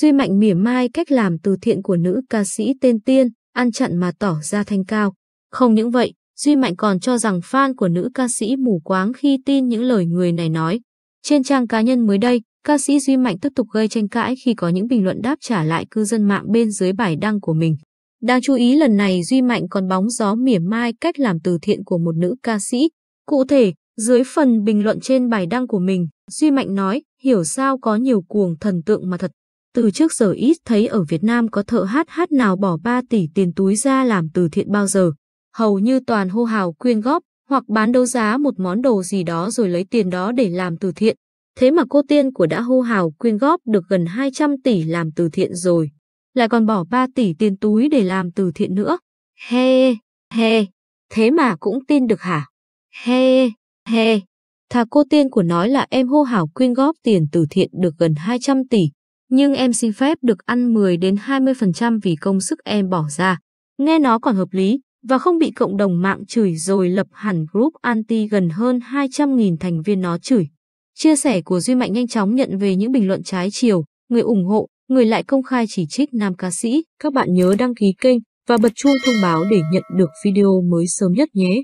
Duy Mạnh mỉa mai cách làm từ thiện của nữ ca sĩ tên Tiên, ăn chặn mà tỏ ra thanh cao. Không những vậy, Duy Mạnh còn cho rằng fan của nữ ca sĩ mù quáng khi tin những lời người này nói. Trên trang cá nhân mới đây, ca sĩ Duy Mạnh tiếp tục gây tranh cãi khi có những bình luận đáp trả lại cư dân mạng bên dưới bài đăng của mình. Đáng chú ý lần này Duy Mạnh còn bóng gió mỉa mai cách làm từ thiện của một nữ ca sĩ. Cụ thể, dưới phần bình luận trên bài đăng của mình, Duy Mạnh nói, hiểu sao có nhiều cuồng thần tượng mà thật từ trước giờ ít thấy ở Việt Nam có thợ hát hát nào bỏ 3 tỷ tiền túi ra làm từ thiện bao giờ. Hầu như toàn hô hào quyên góp hoặc bán đấu giá một món đồ gì đó rồi lấy tiền đó để làm từ thiện. Thế mà cô tiên của đã hô hào quyên góp được gần 200 tỷ làm từ thiện rồi. Lại còn bỏ 3 tỷ tiền túi để làm từ thiện nữa. He, he, thế mà cũng tin được hả? He, he. Thà cô tiên của nói là em hô hào quyên góp tiền từ thiện được gần 200 tỷ, nhưng em xin phép được ăn 10 đến 20% vì công sức em bỏ ra. Nghe nó còn hợp lý và không bị cộng đồng mạng chửi rồi lập hẳn group anti gần hơn 200.000 thành viên nó chửi. Chia sẻ của Duy Mạnh nhanh chóng nhận về những bình luận trái chiều, người ủng hộ, người lại công khai chỉ trích nam ca sĩ. Các bạn nhớ đăng ký kênh và bật chuông thông báo để nhận được video mới sớm nhất nhé.